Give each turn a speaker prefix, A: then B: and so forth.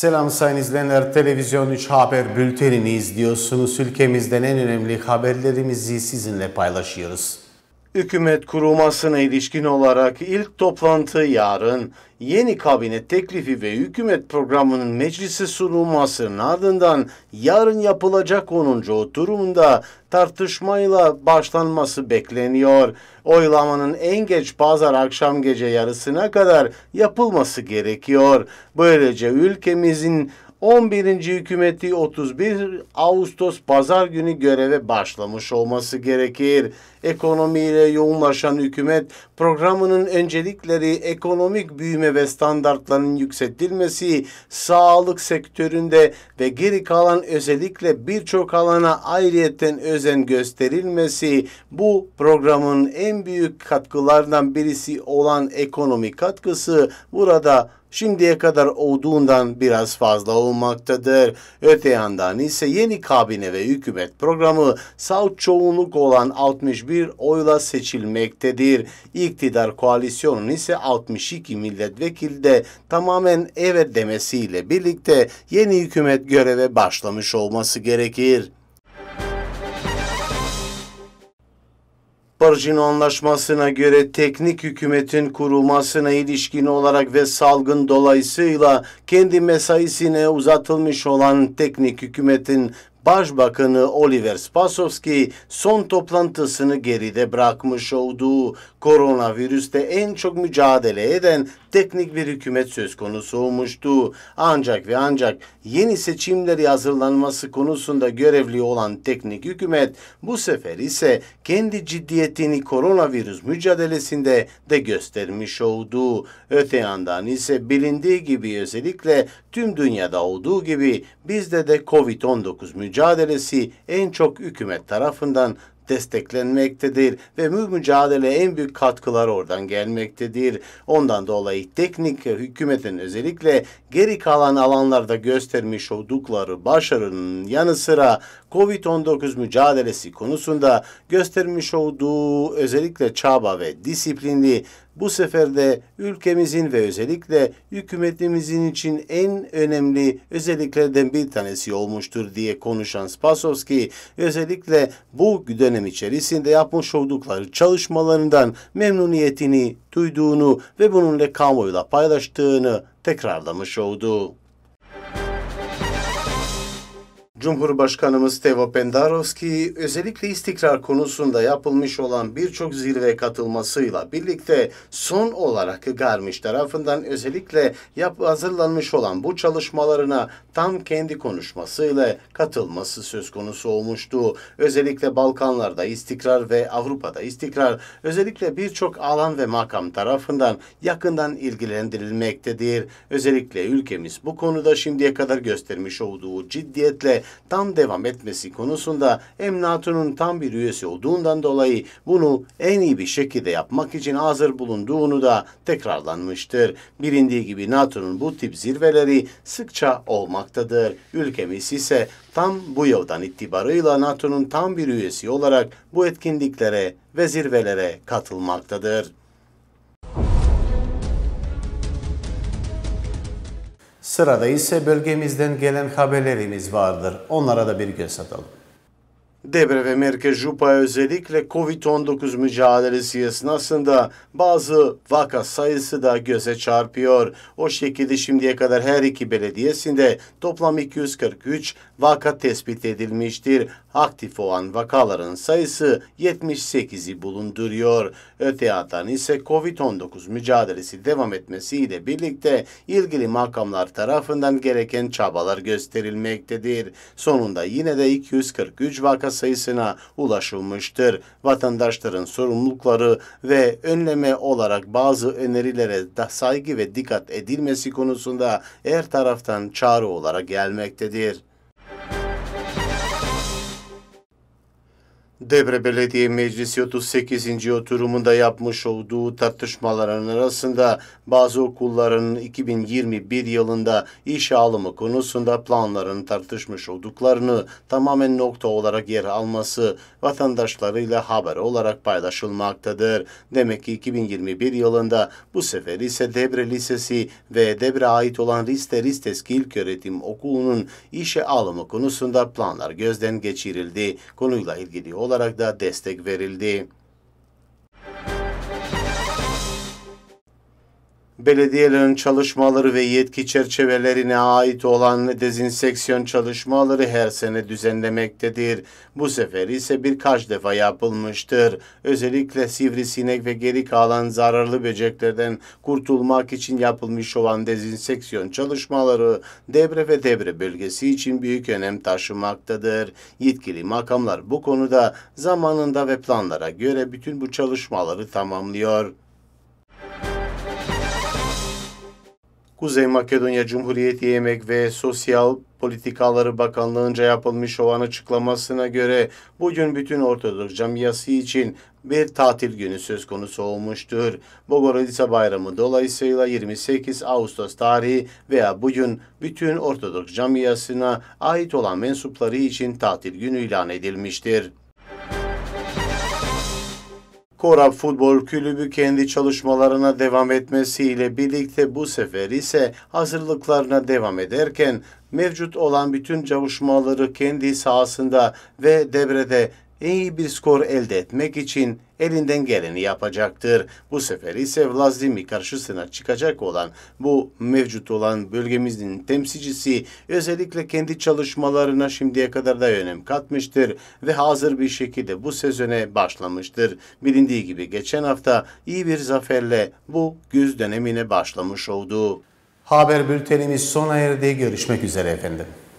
A: Selam sayın izleyenler. Televizyon 3 Haber Bülteni'ni izliyorsunuz. Ülkemizden en önemli haberlerimizi sizinle paylaşıyoruz. Hükümet kurumasına ilişkin olarak ilk toplantı yarın yeni kabine teklifi ve hükümet programının meclise sunulmasının ardından yarın yapılacak 10. oturumunda tartışmayla başlanması bekleniyor. Oylamanın en geç pazar akşam gece yarısına kadar yapılması gerekiyor. Böylece ülkemizin 11. hükümeti 31 Ağustos pazar günü göreve başlamış olması gerekir. Ekonomiyle yoğunlaşan hükümet programının öncelikleri ekonomik büyüme ve standartların yükseltilmesi, sağlık sektöründe ve geri kalan özellikle birçok alana ayrıyetten özen gösterilmesi bu programın en büyük katkılarından birisi olan ekonomik katkısı burada şimdiye kadar olduğundan biraz fazla olmaktadır. Öte yandan ise yeni kabine ve hükümet programı sağ çoğunluk olan 61 oyla seçilmektedir. İktidar koalisyonun ise 62 milletvekilde tamamen evet demesiyle birlikte yeni hükümet göreve başlamış olması gerekir. Barış'ın anlaşmasına göre teknik hükümetin kurulmasına ilişkin olarak ve salgın dolayısıyla kendi mesaisine uzatılmış olan teknik hükümetin Başbakanı Oliver Spasovski son toplantısını geride bırakmış olduğu koronavirüste en çok mücadele eden teknik bir hükümet söz konusu olmuştu. Ancak ve ancak yeni seçimleri hazırlanması konusunda görevli olan teknik hükümet bu sefer ise kendi ciddiyetini koronavirüs mücadelesinde de göstermiş oldu. Öte yandan ise bilindiği gibi özellikle tüm dünyada olduğu gibi bizde de Covid-19 mücadelesi en çok hükümet tarafından desteklenmektedir ve bu mücadele en büyük katkılar oradan gelmektedir. Ondan dolayı teknik hükümetin özellikle geri kalan alanlarda göstermiş oldukları başarının yanı sıra COVID-19 mücadelesi konusunda göstermiş olduğu özellikle çaba ve disiplinli bu sefer de ülkemizin ve özellikle hükümetimizin için en önemli özelliklerden bir tanesi olmuştur diye konuşan Spasovski özellikle bu dönem içerisinde yapmış oldukları çalışmalarından memnuniyetini duyduğunu ve bununla kamuoyuyla paylaştığını tekrarlamış oldu. Cumhurbaşkanımız Teo Pendarovski özellikle istikrar konusunda yapılmış olan birçok zirve katılmasıyla birlikte son olarak Garmiş tarafından özellikle yap hazırlanmış olan bu çalışmalarına tam kendi konuşmasıyla katılması söz konusu olmuştu. Özellikle Balkanlarda istikrar ve Avrupa'da istikrar özellikle birçok alan ve makam tarafından yakından ilgilendirilmektedir. Özellikle ülkemiz bu konuda şimdiye kadar göstermiş olduğu ciddiyetle tam devam etmesi konusunda emnatunun tam bir üyesi olduğundan dolayı bunu en iyi bir şekilde yapmak için hazır bulunduğunu da tekrarlanmıştır. Bilindiği gibi NATO'nun bu tip zirveleri sıkça olmaktadır. Ülkemiz ise tam bu yıldan itibarıyla NATO'nun tam bir üyesi olarak bu etkinliklere ve zirvelere katılmaktadır. Sırada ise bölgemizden gelen haberlerimiz vardır. Onlara da bir göz atalım. Debre ve Merkez Jupa özellikle Covid-19 mücadelesi esnasında bazı vaka sayısı da göze çarpıyor. O şekilde şimdiye kadar her iki belediyesinde toplam 243 vaka tespit edilmiştir. Aktif olan vakaların sayısı 78'i bulunduruyor. Öte yandan ise Covid-19 mücadelesi devam etmesiyle birlikte ilgili makamlar tarafından gereken çabalar gösterilmektedir. Sonunda yine de 243 vaka sayısına ulaşılmıştır. Vatandaşların sorumlulukları ve önleme olarak bazı önerilere da saygı ve dikkat edilmesi konusunda her taraftan çağrı olarak gelmektedir. Debre Belediye Meclisi 38. oturumunda yapmış olduğu tartışmaların arasında bazı okulların 2021 yılında iş alımı konusunda planlarını tartışmış olduklarını tamamen nokta olarak yer alması vatandaşlarıyla haber olarak paylaşılmaktadır. Demek ki 2021 yılında bu sefer ise Debre Lisesi ve Debre ait olan Riste Risteski İlköğretim Okulu'nun işe alımı konusunda planlar gözden geçirildi. Konuyla ilgili olarak olarak da destek verildi. belediyelerin çalışmaları ve yetki çerçevelerine ait olan dezinseksiyon çalışmaları her sene düzenlemektedir. Bu sefer ise birkaç defa yapılmıştır. Özellikle sivrisinek ve geri kalan zararlı böceklerden kurtulmak için yapılmış olan dezinseksiyon çalışmaları Debre ve Debre bölgesi için büyük önem taşımaktadır. Yetkili makamlar bu konuda zamanında ve planlara göre bütün bu çalışmaları tamamlıyor. Kuzey Makedonya Cumhuriyeti Yemek ve Sosyal Politikaları Bakanlığı'nca yapılmış olan açıklamasına göre bugün bütün Ortodoks camiası için bir tatil günü söz konusu olmuştur. Bogorodica Bayramı dolayısıyla 28 Ağustos tarihi veya bugün bütün Ortodoks camiasına ait olan mensupları için tatil günü ilan edilmiştir. Korab Futbol Kulübü kendi çalışmalarına devam etmesiyle birlikte bu sefer ise hazırlıklarına devam ederken mevcut olan bütün çalışmaları kendi sahasında ve debrede iyi bir skor elde etmek için elinden geleni yapacaktır. Bu sefer ise Vladimir karşısına çıkacak olan bu mevcut olan bölgemizin temsilcisi özellikle kendi çalışmalarına şimdiye kadar da önem katmıştır ve hazır bir şekilde bu sezone başlamıştır. Bilindiği gibi geçen hafta iyi bir zaferle bu güz dönemine başlamış oldu. Haber bültenimiz sona erdi. Görüşmek üzere efendim.